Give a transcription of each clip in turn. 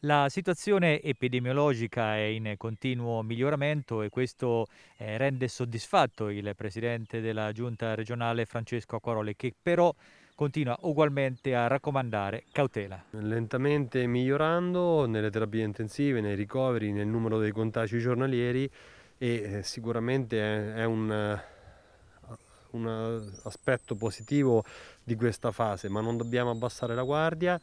La situazione epidemiologica è in continuo miglioramento e questo eh, rende soddisfatto il presidente della giunta regionale Francesco Acquaroli che però continua ugualmente a raccomandare cautela. Lentamente migliorando nelle terapie intensive, nei ricoveri, nel numero dei contagi giornalieri e eh, sicuramente è, un, eh, un eh, aspetto positivo di questa fase, ma non dobbiamo abbassare la guardia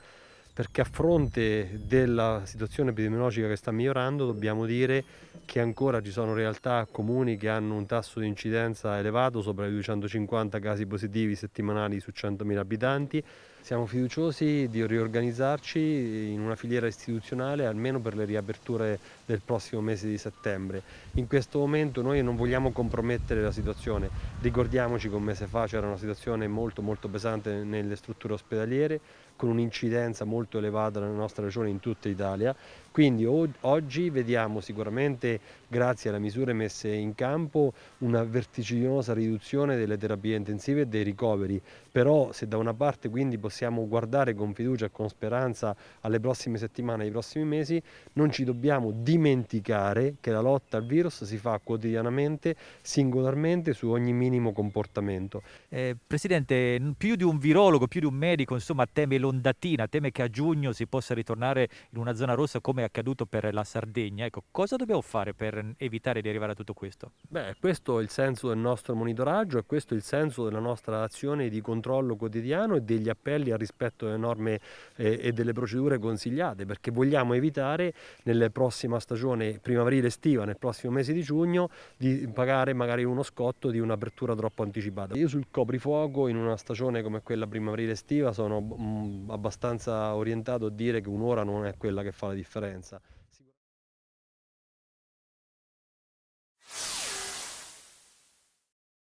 perché a fronte della situazione epidemiologica che sta migliorando dobbiamo dire che ancora ci sono realtà comuni che hanno un tasso di incidenza elevato, sopra i 250 casi positivi settimanali su 100.000 abitanti. Siamo fiduciosi di riorganizzarci in una filiera istituzionale almeno per le riaperture del prossimo mese di settembre. In questo momento noi non vogliamo compromettere la situazione. Ricordiamoci che un mese fa c'era una situazione molto molto pesante nelle strutture ospedaliere con un'incidenza molto molto elevata nella nostra regione in tutta Italia, quindi oggi vediamo sicuramente grazie alle misure messe in campo una vertiginosa riduzione delle terapie intensive e dei ricoveri, però se da una parte quindi possiamo guardare con fiducia e con speranza alle prossime settimane, ai prossimi mesi, non ci dobbiamo dimenticare che la lotta al virus si fa quotidianamente, singolarmente su ogni minimo comportamento. Eh, Presidente, più di un virologo, più di un medico, insomma, teme l'ondatina, teme che a giugno si possa ritornare in una zona rossa come è accaduto per la Sardegna. Ecco, cosa dobbiamo fare per evitare di arrivare a tutto questo? Beh, questo è il senso del nostro monitoraggio e questo è il senso della nostra azione di controllo quotidiano e degli appelli al rispetto delle norme eh, e delle procedure consigliate, perché vogliamo evitare nella prossima stagione primaverile-estiva, nel prossimo mese di giugno, di pagare magari uno scotto di un'apertura troppo anticipata. Io sul coprifuoco in una stagione come quella primaverile-estiva sono mm, abbastanza orientato a dire che un'ora non è quella che fa la differenza.